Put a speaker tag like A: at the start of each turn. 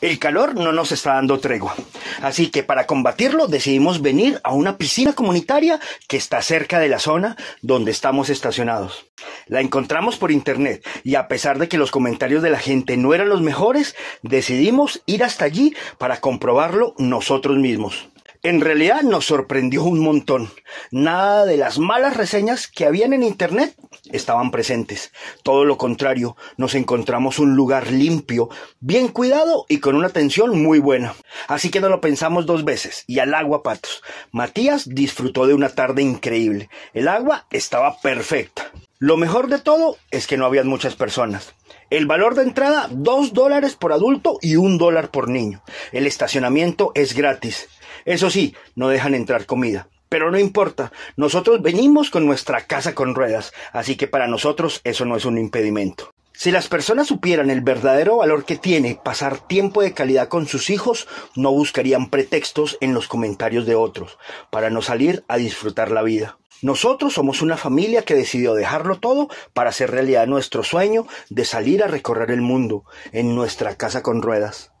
A: El calor no nos está dando tregua. Así que para combatirlo decidimos venir a una piscina comunitaria que está cerca de la zona donde estamos estacionados. La encontramos por internet y a pesar de que los comentarios de la gente no eran los mejores, decidimos ir hasta allí para comprobarlo nosotros mismos. En realidad nos sorprendió un montón. Nada de las malas reseñas que habían en Internet estaban presentes. Todo lo contrario, nos encontramos un lugar limpio, bien cuidado y con una atención muy buena. Así que no lo pensamos dos veces y al agua patos. Matías disfrutó de una tarde increíble. El agua estaba perfecta. Lo mejor de todo es que no habían muchas personas. El valor de entrada, dos dólares por adulto y un dólar por niño. El estacionamiento es gratis. Eso sí, no dejan entrar comida. Pero no importa, nosotros venimos con nuestra casa con ruedas, así que para nosotros eso no es un impedimento. Si las personas supieran el verdadero valor que tiene pasar tiempo de calidad con sus hijos, no buscarían pretextos en los comentarios de otros para no salir a disfrutar la vida. Nosotros somos una familia que decidió dejarlo todo para hacer realidad nuestro sueño de salir a recorrer el mundo en nuestra casa con ruedas.